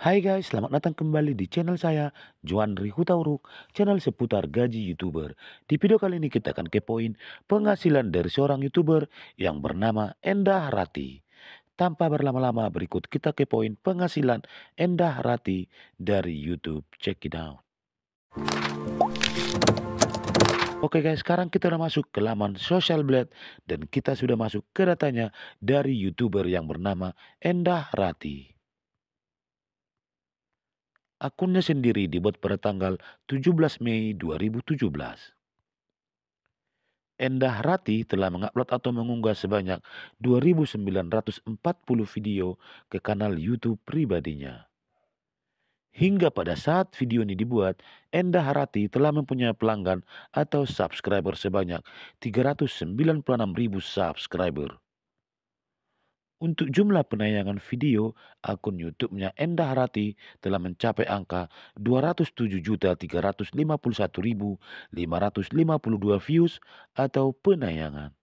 Hai guys, selamat datang kembali di channel saya, Juan Hutauruk, channel seputar gaji YouTuber. Di video kali ini kita akan kepoin penghasilan dari seorang YouTuber yang bernama Endah Rati. Tanpa berlama-lama, berikut kita kepoin penghasilan Endah Rati dari YouTube. Check it out. Oke guys, sekarang kita sudah masuk ke laman Social Blade dan kita sudah masuk ke datanya dari YouTuber yang bernama Endah Rati. Akunnya sendiri dibuat pada tanggal 17 Mei 2017. Endah Rati telah mengupload atau mengunggah sebanyak 2.940 video ke kanal YouTube pribadinya. Hingga pada saat video ini dibuat, Endah Rati telah mempunyai pelanggan atau subscriber sebanyak 396.000 subscriber. Untuk jumlah penayangan video, akun YouTube-nya Endah Rati telah mencapai angka 207.351.552 views atau penayangan.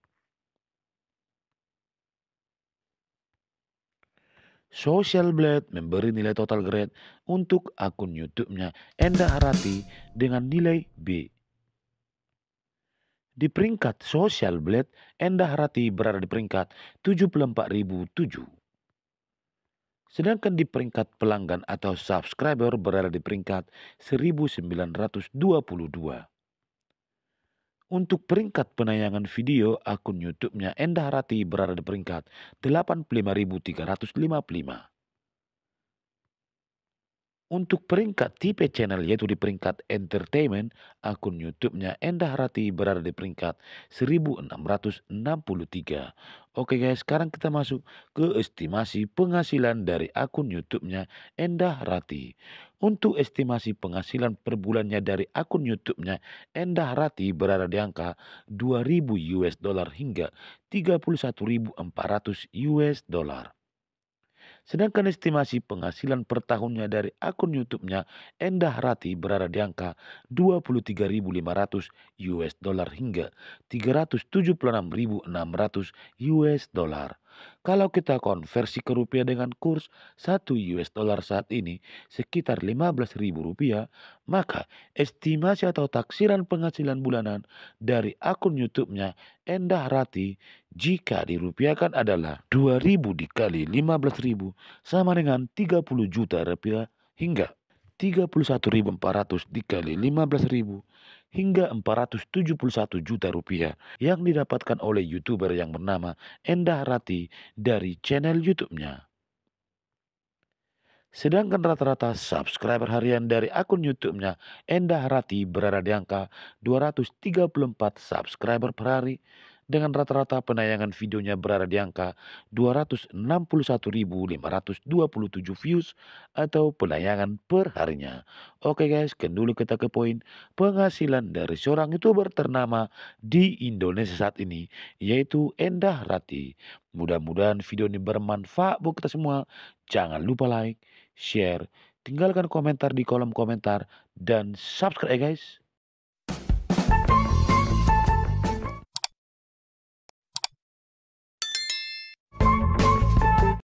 Social Blade memberi nilai total grade untuk akun YouTube-nya Endah Rati dengan nilai B. Di peringkat Social Blade, Endah Rati berada di peringkat 74.007. Sedangkan di peringkat pelanggan atau subscriber berada di peringkat 1922. Untuk peringkat penayangan video, akun YouTube-nya Endah Rati berada di peringkat 85.355. Untuk peringkat tipe channel yaitu di peringkat entertainment, akun YouTube-nya Endah Rati berada di peringkat 1663. Oke guys, sekarang kita masuk ke estimasi penghasilan dari akun YouTube-nya Endah Rati. Untuk estimasi penghasilan per bulannya dari akun YouTube-nya Endah Rati berada di angka 2000 US dollar hingga 31400 US dollar. Sedangkan estimasi penghasilan per tahunnya dari akun YouTube-nya Endah Rati berada di angka 23.500 US dollar hingga 376.600 US dollar. Kalau kita konversi ke rupiah dengan kurs 1 US dollar saat ini sekitar 15.000 rupiah, maka estimasi atau taksiran penghasilan bulanan dari akun YouTube-nya Endah Rati jika dirupiahkan adalah 2000 dikali 15.000 sama dengan 30 juta rupiah hingga 31.400 dikali 15.000 hingga 471 juta rupiah yang didapatkan oleh YouTuber yang bernama Endah Rati dari channel YouTube-nya. Sedangkan rata-rata subscriber harian dari akun YouTube-nya Endah Rati berada di angka 234 subscriber per hari dengan rata-rata penayangan videonya berada di angka 261.527 views atau penayangan per harinya. Oke guys, kan dulu kita ke poin penghasilan dari seorang YouTuber ternama di Indonesia saat ini, yaitu Endah Rati. Mudah-mudahan video ini bermanfaat buat kita semua. Jangan lupa like, share, tinggalkan komentar di kolom komentar, dan subscribe ya guys.